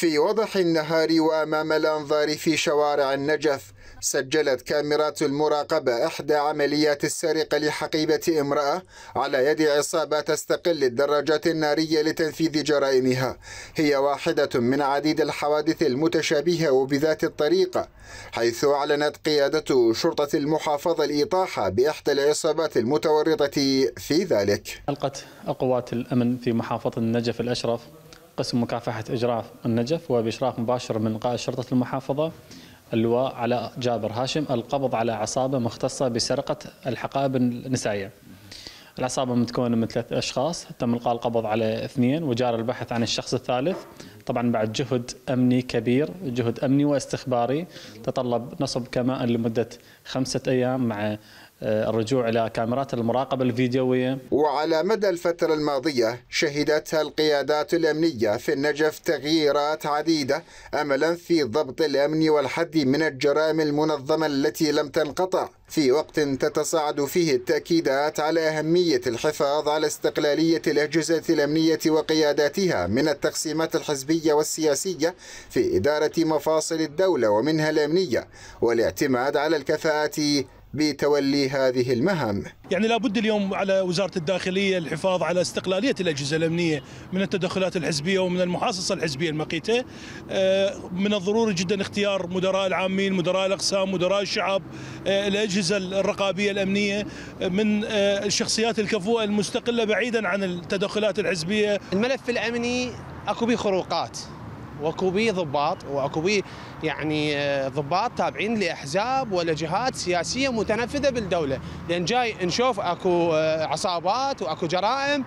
في وضح النهار وأمام الأنظار في شوارع النجف سجلت كاميرات المراقبة إحدى عمليات السرقة لحقيبة امرأة على يد عصابة تستقل الدراجات النارية لتنفيذ جرائمها هي واحدة من عديد الحوادث المتشابهة وبذات الطريقة حيث أعلنت قيادة شرطة المحافظة الإطاحة بإحدى العصابات المتورطة في ذلك ألقت قوات الأمن في محافظة النجف الأشرف قسم مكافحة إجراف النجف وبإشراف مباشر من قائد شرطة المحافظة اللواء علاء جابر هاشم القبض على عصابة مختصة بسرقة الحقائب النسائية العصابة متكونة من ثلاث أشخاص تم إلقاء القبض على اثنين وجار البحث عن الشخص الثالث طبعا بعد جهد أمني كبير جهد أمني واستخباري تطلب نصب كمائن لمدة خمسة أيام مع آه، الرجوع إلى كاميرات المراقبة الفيديوية وعلى مدى الفترة الماضية شهدتها القيادات الأمنية في النجف تغييرات عديدة أملا في ضبط الأمن والحد من الجرائم المنظمة التي لم تنقطع في وقت تتصاعد فيه التأكيدات على أهمية الحفاظ على استقلالية الأجهزة الأمنية وقياداتها من التقسيمات الحزبية والسياسية في إدارة مفاصل الدولة ومنها الأمنية والاعتماد على الكفاءات بتولي هذه المهام يعني لابد اليوم على وزارة الداخلية الحفاظ على استقلالية الأجهزة الأمنية من التدخلات الحزبية ومن المحاصصة الحزبية المقيتة آه، من الضروري جدا اختيار مدراء العامين مدراء الأقسام مدراء الشعب آه، الأجهزة الرقابية الأمنية من الشخصيات آه، الكفوءة المستقلة بعيدا عن التدخلات الحزبية الملف الأمني أكو به خروقات واكو بي ضباط واكو بي يعني آه، ضباط تابعين لاحزاب ولا جهات سياسيه متنفذه بالدوله، لان جاي نشوف اكو آه، عصابات واكو جرائم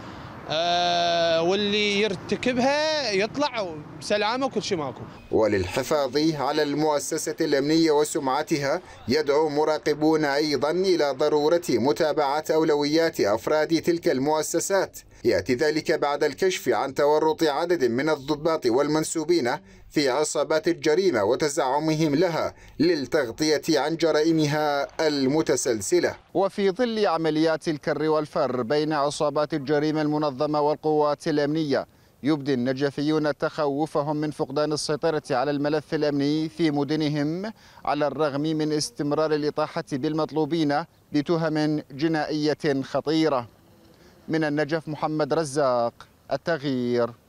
أه واللي يرتكبها يطلع بسلامه وكل شيء ماكو. وللحفاظ على المؤسسه الامنيه وسمعتها يدعو مراقبون ايضا الى ضروره متابعه اولويات افراد تلك المؤسسات يأتي ذلك بعد الكشف عن تورط عدد من الضباط والمنسوبين في عصابات الجريمة وتزعمهم لها للتغطية عن جرائمها المتسلسلة وفي ظل عمليات الكر والفر بين عصابات الجريمة المنظمة والقوات الأمنية يبدي النجفيون تخوفهم من فقدان السيطرة على الملف الأمني في مدنهم على الرغم من استمرار الإطاحة بالمطلوبين بتهم جنائية خطيرة من النجف محمد رزاق التغيير